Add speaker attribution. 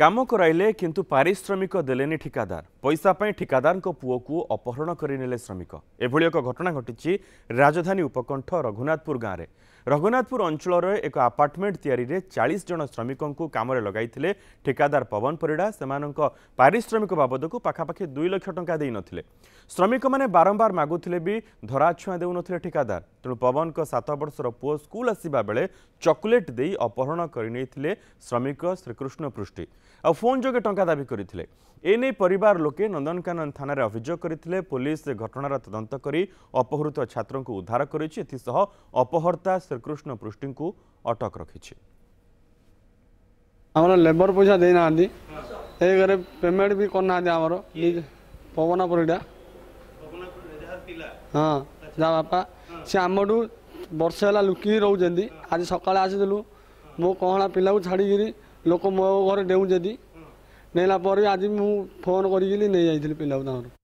Speaker 1: କାମ କରାଇଲେ କିନ୍ତୁ ପାରିଶ୍ରମିକ ଦେଲେନି ଠିକାଦାର ପଇସା ପାଇଁ ଠିକାଦାରଙ୍କ ପୁଅକୁ ଅପହରଣ କରିନେଲେ ଶ୍ରମିକ ଏଭଳି ଏକ ଘଟଣା ଘଟିଛି ରାଜଧାନୀ ଉପକଣ୍ଠ ରଘୁନାଥପୁର ଗାଁରେ ରଘୁନାଥପୁର ଅଞ୍ଚଳର ଏକ ଆପାର୍ଟମେଣ୍ଟ ତିଆରିରେ ଚାଳିଶ ଜଣ ଶ୍ରମିକଙ୍କୁ କାମରେ ଲଗାଇଥିଲେ ଠିକାଦାର ପବନ ପରିଡ଼ା ସେମାନଙ୍କ ପାରିଶ୍ରମିକ ବାବଦକୁ ପାଖାପାଖି ଦୁଇ ଲକ୍ଷ ଟଙ୍କା ଦେଇନଥିଲେ ଶ୍ରମିକମାନେ ବାରମ୍ବାର ମାଗୁଥିଲେ ବି ଧରାଛୁଆଁ ଦେଉନଥିଲେ ଠିକାଦାର ତେଣୁ ପବନଙ୍କ ସାତ ବର୍ଷର ପୁଅ ସ୍କୁଲ ଆସିବା ବେଳେ ଚକୋଲେଟ୍ ଦେଇ ଅପହରଣ କରିନେଇଥିଲେ ଶ୍ରମିକ ଶ୍ରୀକୃଷ୍ଣ ପୃଷ୍ଟି ଆଉ ଫୋନ୍ ଯୋଗେ ଟଙ୍କା ଦାବି କରିଥିଲେ ଏନେଇ ପରିବାର ଲୋକେ ନନ୍ଦନକାନନ ଥାନାରେ ଅଭିଯୋଗ କରିଥିଲେ ପୋଲିସ ଘଟଣାର ତଦନ୍ତ କରି ଅପହୃତ ଛାତ୍ରଙ୍କୁ ଉଦ୍ଧାର କରିଛି ଏଥିସହ ଅପହର୍ତ୍ତା ଶ୍ରୀକୃଷ୍ଣ ପୃଷ୍ଟିଙ୍କୁ ଅଟକ ରଖିଛି
Speaker 2: ଆମର ଲେବର ପଇସା ଦେଇନାହାନ୍ତି ଏ ଘରେ ପେମେଣ୍ଟ ବି କରୁନାହାନ୍ତି ଆମର ପବନ ପରିଡ଼ା ହଁ ଯା ବାପା ସେ ଆମଠୁ ବର୍ଷେ ହେଲା ଲୁକିକି ରହୁଛନ୍ତି ଆଜି ସକାଳେ ଆସିଥିଲୁ ମୋ କହଣା ପିଲାକୁ ଛାଡ଼ିକିରି ଲୋକ ମୋ ଘରେ ଡେଉଁଛନ୍ତି ନେଲା ପରେ ଆଜି ମୁଁ ଫୋନ୍ କରିକି ନେଇ ଯାଇଥିଲି ପିଲାକୁ ତାଙ୍କର